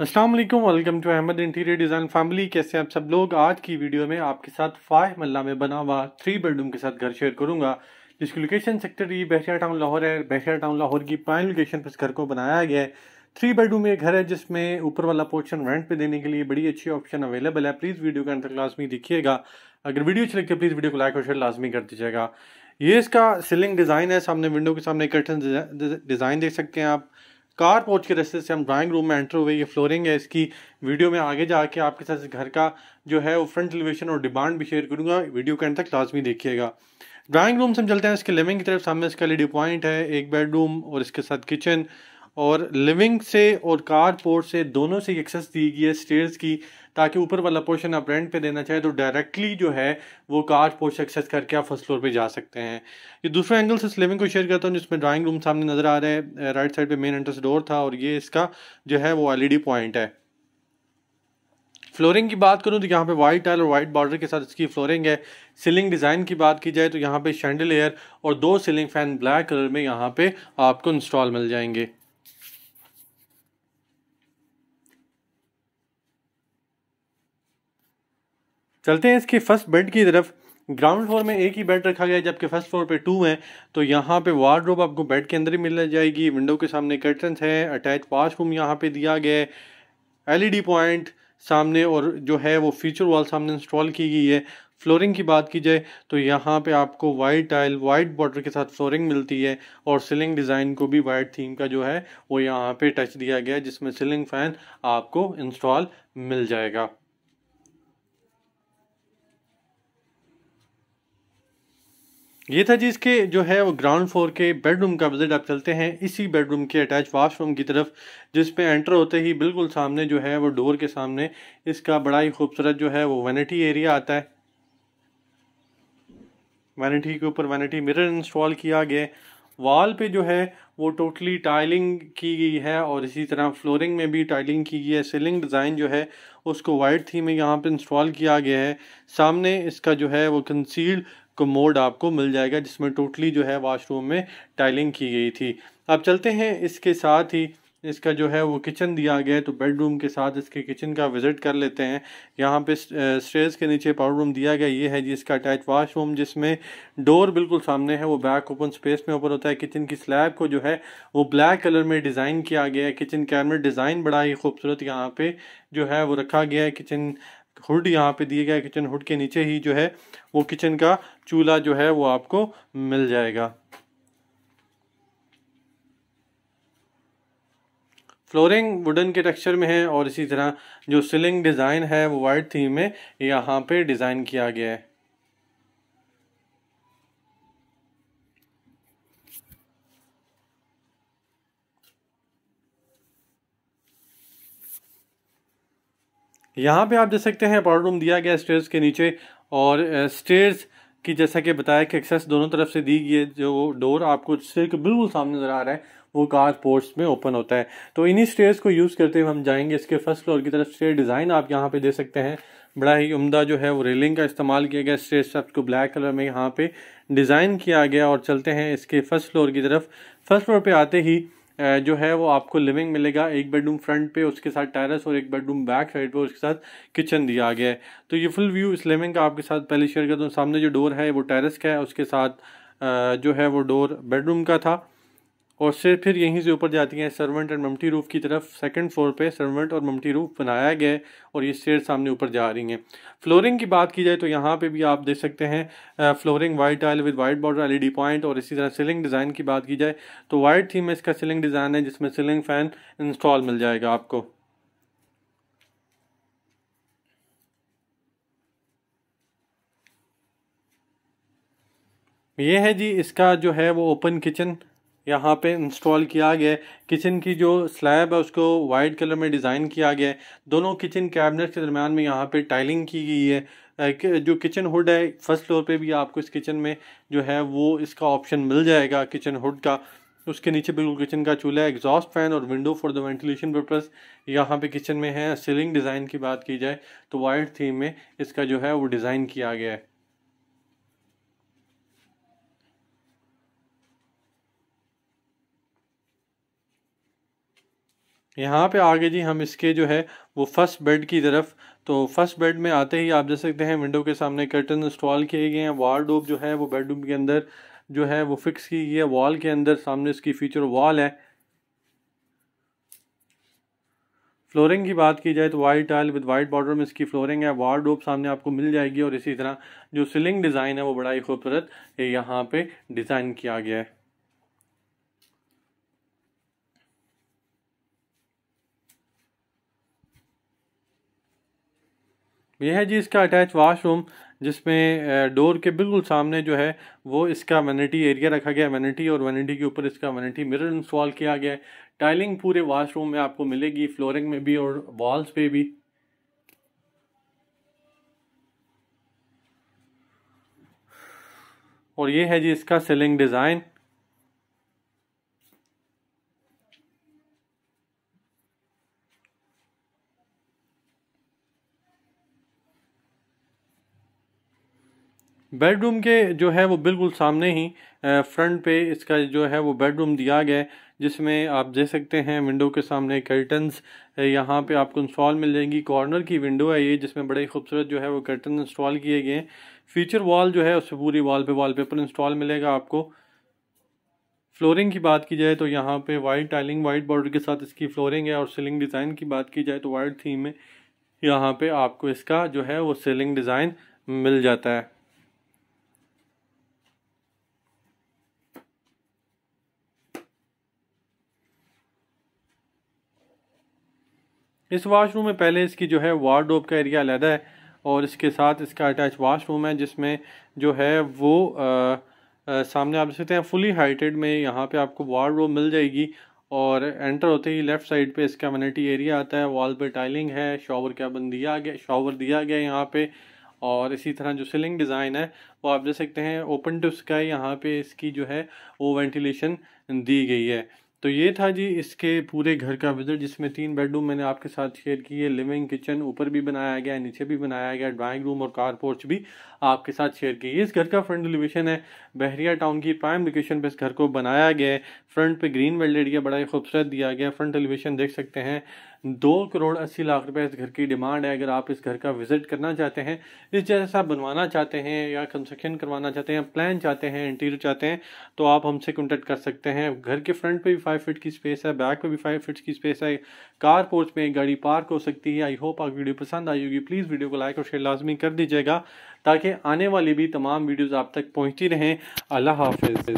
Aslam welcome to Ahmad interior design family कैसे आप सब लोग आज की वीडियो में आपके साथ फाइव मल्ला में बना हुआ थ्री बेडरूम के साथ घर शेयर करूंगा जिसकी location sector E Bahria town Lahore है बहरिया टाउन लाहौर की प्राइम लोकेशन पर इस घर को बनाया गया है थ्री बेडरूम ये घर है जिसमें ऊपर वाला पोर्शन रेंट पे देने के लिए बड़ी अच्छी ऑप्शन अवेलेबल है प्लीज़ वीडियो का अंदर लाजमी देखिएगा अगर वीडियो अच्छी लगती है प्लीज़ वीडियो को लाइक और शेयर लाजमी कर दीजिएगा ये इसका सीलिंग डिज़ाइन है सामने विंडो के सामने कर्टन डिज़ाइन देख सकते हैं आप कार पहुंच के रस्ते से हम ड्राइंग रूम में एंटर हुए ये फ्लोरिंग है इसकी वीडियो में आगे जाके आपके साथ घर का जो है वो फ्रंट एलिवेशन और डिमांड भी शेयर करूँगा वीडियो के अंत तक लाजमी देखिएगा ड्राइंग रूम से हम चलते हैं इसके लिविंग की तरफ सामने इसका लेडी पॉइंट है एक बेडरूम और इसके साथ किचन और लिविंग से और कारपोर्ट से दोनों से एक्सेस दी गई है स्टेयर्स की ताकि ऊपर वाला पोर्शन आप रेंट पे देना चाहे तो डायरेक्टली जो है वो कार पोर्ट एक्सेस करके आप फर्स्ट फ्लोर पे जा सकते हैं ये दूसरा एंगल से इस लिविंग को शेयर करता हूँ जिसमें ड्राइंग रूम सामने नज़र आ रहा है राइट साइड पर मेन एंट्रेंस डोर था और ये इसका जो है वो एल पॉइंट है फ्लोरिंग की बात करूँ तो यहाँ पे वाइट टाइल और वाइट बॉर्डर के साथ इसकी फ्लोरिंग है सीलिंग डिज़ाइन की बात की जाए तो यहाँ पे शैंडल और दो सीलिंग फैन ब्लैक कलर में यहाँ पे आपको इंस्टॉल मिल जाएंगे चलते हैं इसके फर्स्ट बेड की तरफ ग्राउंड फ्लोर में एक ही बेड रखा गया है जबकि फर्स्ट फ्लोर पे टू है तो यहाँ पे वार्ड्रोब आपको बेड के अंदर ही मिल जाएगी विंडो के सामने कर्टन है अटैच वाशरूम यहाँ पे दिया गया है एलईडी पॉइंट e सामने और जो है वो फीचर वॉल सामने इंस्टॉल की गई है फ्लोरिंग की बात की जाए तो यहाँ पे आपको वाइट टाइल वाइट बॉर्डर के साथ फ्लोरिंग मिलती है और सीलिंग डिज़ाइन को भी वाइट थीम का जो है वो यहाँ पे टच दिया गया है जिसमें सीलिंग फ़ैन आपको इंस्टॉल मिल जाएगा ये था जी इसके जो है वो ग्राउंड फ्लोर के बेडरूम का विजिट आप चलते हैं इसी बेडरूम के अटैच वाशरूम की तरफ जिसपे एंटर होते ही बिल्कुल सामने जो है वो डोर के सामने इसका बड़ा ही खूबसूरत जो है वो वैनिटी एरिया आता है वैनिटी के ऊपर वैनिटी मिरर इंस्टॉल किया गया वॉल पे जो है वो टोटली टाइलिंग की गई है और इसी तरह फ्लोरिंग में भी टाइलिंग की गई है सीलिंग डिज़ाइन जो है उसको वाइट थीम में यहाँ पे इंस्टॉल किया गया है सामने इसका जो है वो कंसील्ड को मोड आपको मिल जाएगा जिसमें टोटली जो है वाशरूम में टाइलिंग की गई थी अब चलते हैं इसके साथ ही इसका जो है वो किचन दिया गया है तो बेडरूम के साथ इसके किचन का विज़िट कर लेते हैं यहाँ पे स्टेज के नीचे पावर रूम दिया गया ये है जी इसका अटैच वाशरूम जिसमें डोर बिल्कुल सामने है वो बैक ओपन स्पेस में ऊपर होता है किचन की स्लैब को जो है वो ब्लैक कलर में डिज़ाइन किया गया है किचन कैबिनेट डिज़ाइन बड़ा ही खूबसूरत यहाँ पर जो है वो रखा गया है किचन हुड यहाँ पे दिए गए किचन हुड के नीचे ही जो है वो किचन का चूल्हा जो है वो आपको मिल जाएगा फ्लोरिंग वुडन के टेक्सचर में है और इसी तरह जो सीलिंग डिज़ाइन है वो वाइट थीम में यहाँ पे डिज़ाइन किया गया है यहाँ पे आप देख सकते हैं पाउडर रूम दिया गया स्टेयर्स के नीचे और स्टेयर्स की जैसा कि बताया कि एक्सेस दोनों तरफ से दी गई है जो डोर आपको स्टेयर के बिल्कुल सामने नजर आ रहा है वो कार पोर्ट्स में ओपन होता है तो इन्हीं स्टेयर्स को यूज़ करते हुए हम जाएंगे इसके फर्स्ट फ्लोर की तरफ स्टेयर डिज़ाइन आप यहाँ पे दे सकते हैं बड़ा ही उम्दा जो है वो रेलिंग का इस्तेमाल किया गया स्टेयर स्टेप्स को ब्लैक कलर में यहाँ पे डिज़ाइन किया गया और चलते हैं इसके फर्स्ट फ्लोर की तरफ फर्स्ट फ्लोर पर आते ही जो है वो आपको लिविंग मिलेगा एक बेडरूम फ्रंट पे उसके साथ टेरेस और एक बेडरूम बैक साइड पे उसके साथ किचन दिया गया है तो ये फुल व्यू इस लिविंग का आपके साथ पहले शेयर करता हूँ सामने जो डोर है वो टेरेस का है उसके साथ जो है वो डोर बेडरूम का था और से फिर यहीं से ऊपर जाती हैं सर्वेंट एंड ममटी रूफ की तरफ सेकंड फ्लोर पे सर्वेंट और ममटी रूफ बनाया गया है और ये स्टेयर सामने ऊपर जा रही हैं फ्लोरिंग की बात की जाए तो यहाँ पे भी आप देख सकते हैं flooring white tile with white border LED point और इसी तरह सीलिंग डिज़ाइन की बात की जाए तो वाइट थीम में इसका सीलिंग डिज़ाइन है जिसमें सीलिंग फ़ैन इंस्टॉल मिल जाएगा आपको ये है जी इसका जो है वो ओपन किचन यहाँ पे इंस्टॉल किया गया है किचन की जो स्लैब है उसको वाइट कलर में डिज़ाइन किया गया है दोनों किचन कैबिनेट के दरमियान में यहाँ पे टाइलिंग की गई है जो किचन हुड है फर्स्ट फ्लोर पे भी आपको इस किचन में जो है वो इसका ऑप्शन मिल जाएगा किचन हुड का उसके नीचे बिल्कुल किचन का चूल्हा एग्जॉस्ट फैन और window for the ventilation purpose यहाँ पे किचन में है सीलिंग डिज़ाइन की बात की जाए तो वाइट थीम में इसका जो है वो डिज़ाइन किया गया है यहाँ पे आगे जी हम इसके जो है वो फर्स्ट बेड की तरफ तो फर्स्ट बेड में आते ही आप देख सकते हैं विंडो के सामने कर्टन इंस्टॉल किए गए हैं डोब जो है वो बेडरूम के अंदर जो है वो फिक्स की गई है वॉल के अंदर सामने इसकी फीचर वॉल है फ्लोरिंग की बात की जाए तो white tile with white border में इसकी फ्लोरिंग है वार डोब सामने आपको मिल जाएगी और इसी तरह जो सीलिंग डिज़ाइन है वो बड़ा ही खूबसूरत यहाँ पे डिज़ाइन किया गया है यह है जी इसका अटैच वाशरूम जिसमें डोर के बिल्कुल सामने जो है वो इसका वैनिटी एरिया रखा गया है और वैनिटी के ऊपर इसका वैनिटी मिरर इंस्टॉल किया गया है टाइलिंग पूरे वाशरूम में आपको मिलेगी फ्लोरिंग में भी और वॉल्स पे भी और ये है जी इसका सेलिंग डिज़ाइन बेडरूम के जो है वो बिल्कुल सामने ही फ्रंट पे इसका जो है वो बेडरूम दिया गया है जिसमें आप देख सकते हैं विंडो के सामने कर्टन्स यहाँ पे आपको इंस्टॉल मिल जाएंगी कॉर्नर की विंडो है ये जिसमें बड़े खूबसूरत जो है वो कर्टन इंस्टॉल किए गए हैं फीचर वॉल जो है उससे पूरी वॉल पे वाल पेपर इंस्टॉल मिलेगा आपको फ्लोरिंग की बात की जाए तो यहाँ पे वाइट टाइलिंग वाइट बॉर्डर के साथ इसकी फ्लोरिंग है और सीलिंग डिज़ाइन की बात की जाए तो वाइट थीम में यहाँ पर आपको इसका जो है वो सीलिंग डिज़ाइन मिल जाता है इस वाशरूम में पहले इसकी जो है वार्डोब का एरिया अलहदा है और इसके साथ इसका अटैच वाशरूम है जिसमें जो है वो आ, आ, सामने आप देख सकते हैं फुली हाइटेड में यहाँ पे आपको वार्डरोब मिल जाएगी और एंटर होते ही लेफ़्ट साइड पे इसका वनिटी एरिया आता है वॉल पे टाइलिंग है शॉवर कैबन दिया गया शॉवर दिया गया यहाँ पे और इसी तरह जो सीलिंग डिज़ाइन है वो आप देख सकते हैं ओपन टू स्काई यहाँ पे इसकी जो है वो वेंटिलेशन दी गई है तो ये था जी इसके पूरे घर का विजिट जिसमें तीन बेडरूम मैंने आपके साथ शेयर किए लिविंग किचन ऊपर भी बनाया गया है नीचे भी बनाया गया ड्राइंग रूम और कार पोर्च भी आपके साथ शेयर किए इस घर का फ्रंट एलिवेशन है बहरिया टाउन की प्राइम लोकेशन पर इस घर को बनाया गया है फ्रंट पे ग्रीन वेल्डेड गया बड़ा ही खूबसूरत दिया गया फ्रंट एलिवेशन देख सकते हैं दो करोड़ अस्सी लाख रुपए इस घर की डिमांड है अगर आप इस घर का विजिट करना चाहते हैं इस जैसा बनवाना चाहते हैं या कंस्ट्रक्शन करवाना चाहते हैं प्लान चाहते हैं इंटीरियर चाहते हैं तो आप हमसे कॉन्टेक्ट कर सकते हैं घर के फ्रंट पर भी फाइव फिट की स्पेस है बैक में भी फाइव फिट की स्पेस है कार पोर्च में एक गाड़ी पार्क हो सकती है आई होप आप वीडियो पसंद आई होगी प्लीज़ वीडियो को लाइक और शेयर लाजमी कर दीजिएगा ताकि आने वाली भी तमाम वीडियोज़ आप तक पहुँचती रहें अल्लाह हाफिज़